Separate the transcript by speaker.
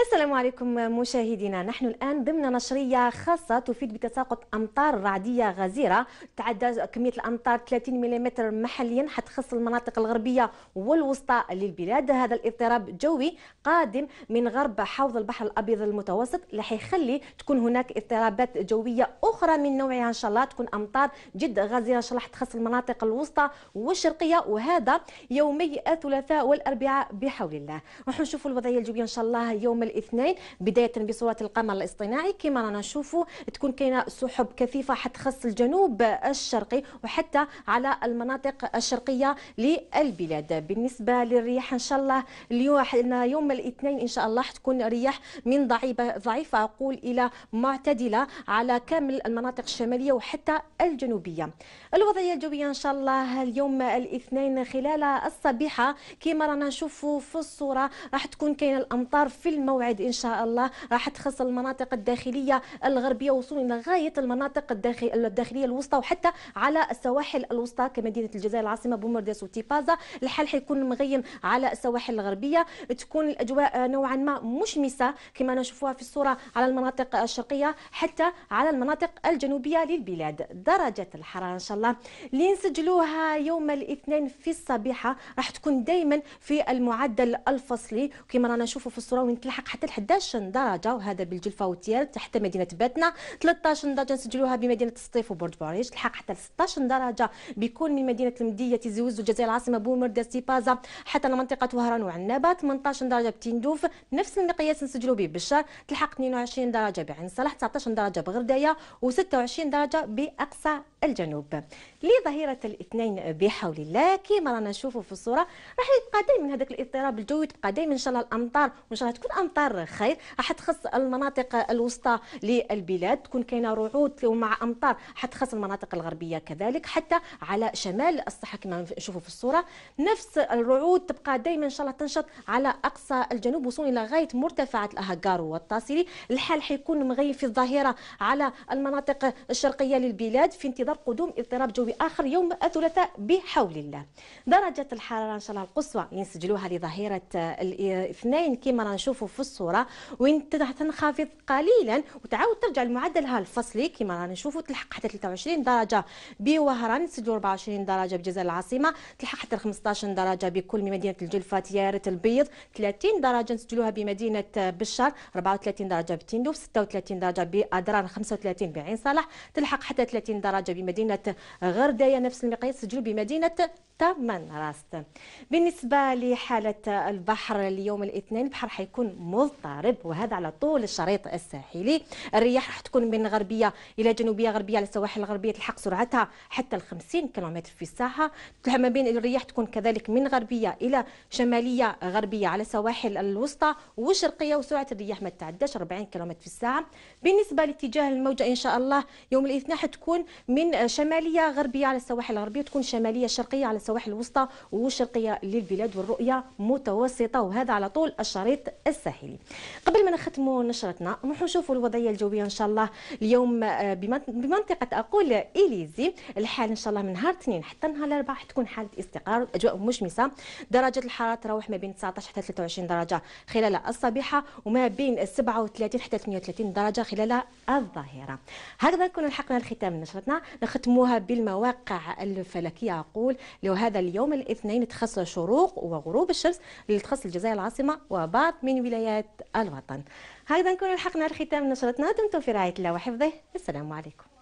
Speaker 1: السلام عليكم مشاهدينا نحن الآن ضمن نشرية خاصة تفيد بتساقط أمطار رعدية غزيرة تعدى كمية الأمطار 30 ملم محليا حتخص المناطق الغربية والوسطى للبلاد هذا الاضطراب جوي قادم من غرب حوض البحر الأبيض المتوسط اللي حيخلي تكون هناك اضطرابات جوية أخرى من نوعها إن شاء الله تكون أمطار جد غزيرة إن شاء الله حتخص المناطق الوسطى والشرقية وهذا يومي الثلاثاء والأربعاء بحول الله نحن نشوف الوضعية الجوية إن شاء الله يوم الاثنين بدايه بصوره القمر الاصطناعي كما رانا نشوفوا تكون كاينه سحب كثيفه حتخص الجنوب الشرقي وحتى على المناطق الشرقيه للبلاد بالنسبه للرياح ان شاء الله اليوم يوم الاثنين ان شاء الله تكون رياح من ضعيفه ضعيفه اقول الى معتدله على كامل المناطق الشماليه وحتى الجنوبيه الوضعيه الجويه ان شاء الله اليوم الاثنين خلال الصبيحه كما رانا نشوفوا في الصوره راح تكون كاينه الامطار في الماء موعد ان شاء الله راح تخص المناطق الداخليه الغربيه وصولا لغايه المناطق الداخليه الوسطى وحتى على السواحل الوسطى كمدينه الجزائر العاصمه بومرداس وتيبازا الحال حيكون مغيم على السواحل الغربيه تكون الاجواء نوعا ما مشمسه كما نشوفوها في الصوره على المناطق الشرقيه حتى على المناطق الجنوبيه للبلاد درجه الحراره ان شاء الله اللي نسجلوها يوم الاثنين في الصبيحه راح تكون دائما في المعدل الفصلي كما رانا نشوفوا في الصوره ونتلحق تلحق حتى ل 11 درجه وهذا بالجلفه والتيار حتى مدينه باتنا 13 درجه نسجلوها بمدينه السطيف وبرج بوريج تلحق حتى ل 16 درجه بيكون من مدينه المديه تيزوز والجزائر العاصمه بومرداستي سيبازا حتى لمنطقه وهران وعنابه 18 درجه بتندوف نفس المقياس نسجلوا به بشار تلحق 22 درجه بعين صلاح 19 درجه بغردايه و26 درجه باقصى الجنوب لظهيره الاثنين بحول الله كما رانا نشوفوا في الصوره راح يبقى دائما هذاك الاضطراب الجوي تبقى دائما ان شاء الله الامطار وان شاء الله تكون امطار خير حتخص المناطق الوسطى للبلاد تكون كاينه رعود ومع امطار حتخص المناطق الغربيه كذلك حتى على شمال الصحه كما نشوفوا في الصوره نفس الرعود تبقى دائما ان شاء الله تنشط على اقصى الجنوب وصولا الى غايه مرتفعات الاهجار والطاسيلي الحال حيكون مغيم في الظهيره على المناطق الشرقيه للبلاد في انتظار قدوم اضطراب جوي اخر يوم الثلاثاء بحول الله درجه الحراره ان شاء الله القصوى ينسجلوها لظهيره الاثنين كما نشوفوا في في الصوره وين تنخفض قليلا وتعاود ترجع لمعدلها الفصلي كما رانا نشوفوا تلحق حتى 23 درجه بوهران تسجل 24 درجه بجزائر العاصمه تلحق حتى 15 درجه بكل مدينه الجلفه ريت البيض 30 درجه نسجلوها بمدينه بشار 34 درجه بتندوف 36 درجه بادران 35 بعين صالح تلحق حتى 30 درجه بمدينه غردايه نفس المقياس سجل بمدينه حتى راست بالنسبة لحالة البحر اليوم الاثنين البحر حيكون مضطرب وهذا على طول الشريط الساحلي الرياح راح تكون من غربية إلى جنوبية غربية على السواحل الغربية تلحق سرعتها حتى ال 50 كيلومتر في الساعة ما بين الرياح تكون كذلك من غربية إلى شمالية غربية على السواحل الوسطى والشرقية وسرعة الرياح ما تتعداش 40 كيلومتر في الساعة بالنسبة لاتجاه الموجة إن شاء الله يوم الاثنين حتكون من شمالية غربية على السواحل الغربية تكون شمالية شرقية على السواحل السواحل الوسطى والشرقيه للبلاد والرؤيه متوسطه وهذا على طول الشريط الساحلي قبل ما نختم نشرتنا نروحوا نشوفوا الوضعيه الجويه ان شاء الله اليوم آه، بمنطقه اقول اليزي الحال ان شاء الله من نهار اثنين حتى نهار الاربعاء تكون حاله استقرار اجواء مشمسه درجه الحراره تراوح ما بين 19 حتى 23 درجه خلال الصبيحه وما بين 37 حتى 38 درجه خلال الظهيره هكذا كنا لحقنا الختام نشرتنا نختموها بالمواقع الفلكيه اقول لو وهذا اليوم الاثنين تخص شروق وغروب الشمس تخص الجزائر العاصمة وبعض من ولايات الوطن هكذا نكون لحقنا الختام نشرتنا دمتم في رعاية الله وحفظه السلام عليكم